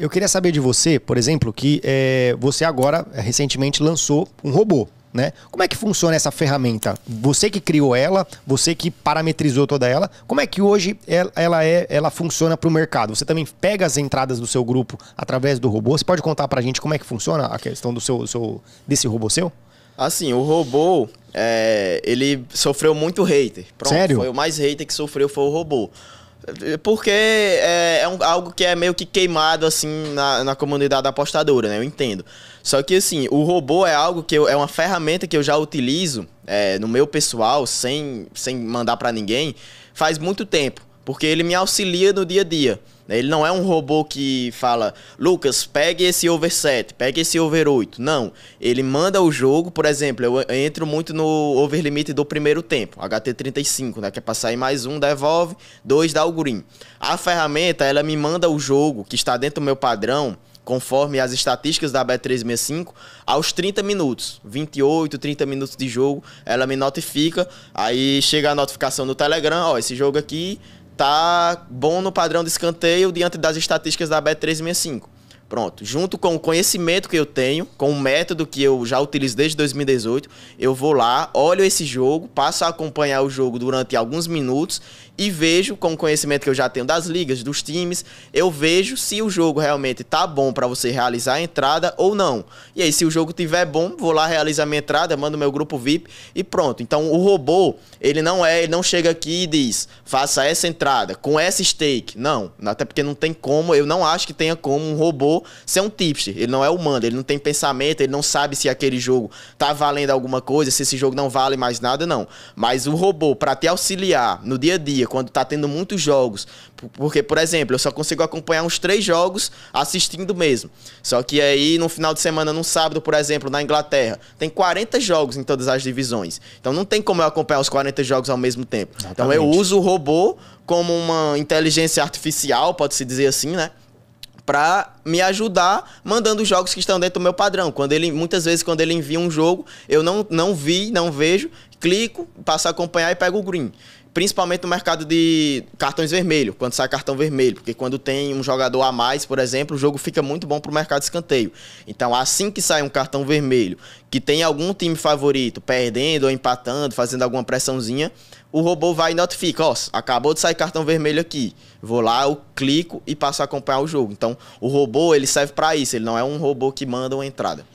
Eu queria saber de você, por exemplo, que é, você agora eh, recentemente lançou um robô. Né? Como é que funciona essa ferramenta? Você que criou ela, você que parametrizou toda ela, como é que hoje ela, é, ela funciona para o mercado? Você também pega as entradas do seu grupo através do robô? Você pode contar para a gente como é que funciona a questão do seu, seu desse robô seu? Assim, o robô, é, ele sofreu muito hater. Pronto, Sério? Foi o mais hater que sofreu foi o robô. Porque é, é um, algo que é meio que queimado, assim, na, na comunidade apostadora, né? Eu entendo. Só que, assim, o robô é algo que eu, é uma ferramenta que eu já utilizo é, no meu pessoal, sem, sem mandar para ninguém, faz muito tempo porque ele me auxilia no dia a dia. Ele não é um robô que fala, Lucas, pegue esse over 7, pegue esse over 8. Não. Ele manda o jogo, por exemplo, eu entro muito no over limite do primeiro tempo, HT35, né? Que é pra sair mais um, devolve, dois, dá o green. A ferramenta, ela me manda o jogo que está dentro do meu padrão, conforme as estatísticas da B365, aos 30 minutos, 28, 30 minutos de jogo, ela me notifica, aí chega a notificação no Telegram, ó, esse jogo aqui tá bom no padrão de escanteio diante das estatísticas da b 365 Pronto, junto com o conhecimento que eu tenho, com o método que eu já utilizo desde 2018, eu vou lá, olho esse jogo, passo a acompanhar o jogo durante alguns minutos e vejo com o conhecimento que eu já tenho das ligas, dos times, eu vejo se o jogo realmente tá bom para você realizar a entrada ou não. E aí se o jogo tiver bom, vou lá realizar minha entrada, mando meu grupo VIP e pronto. Então o robô, ele não é, ele não chega aqui e diz: "Faça essa entrada com essa stake". Não, até porque não tem como, eu não acho que tenha como um robô ser é um tipster. Ele não é humano, ele não tem pensamento, ele não sabe se aquele jogo tá valendo alguma coisa, se esse jogo não vale mais nada, não. Mas o robô, para te auxiliar no dia a dia, quando tá tendo muitos jogos, porque, por exemplo, eu só consigo acompanhar uns três jogos assistindo mesmo. Só que aí, no final de semana, num sábado, por exemplo, na Inglaterra, tem 40 jogos em todas as divisões. Então não tem como eu acompanhar os 40 jogos ao mesmo tempo. Exatamente. Então eu uso o robô como uma inteligência artificial, pode-se dizer assim, né? para me ajudar mandando os jogos que estão dentro do meu padrão. Quando ele muitas vezes quando ele envia um jogo, eu não não vi, não vejo, clico, passo a acompanhar e pego o green principalmente no mercado de cartões vermelhos, quando sai cartão vermelho, porque quando tem um jogador a mais, por exemplo, o jogo fica muito bom para o mercado de escanteio. Então, assim que sai um cartão vermelho, que tem algum time favorito perdendo ou empatando, fazendo alguma pressãozinha, o robô vai e notifica, ó, acabou de sair cartão vermelho aqui. Vou lá, eu clico e passo a acompanhar o jogo. Então, o robô, ele serve para isso, ele não é um robô que manda uma entrada.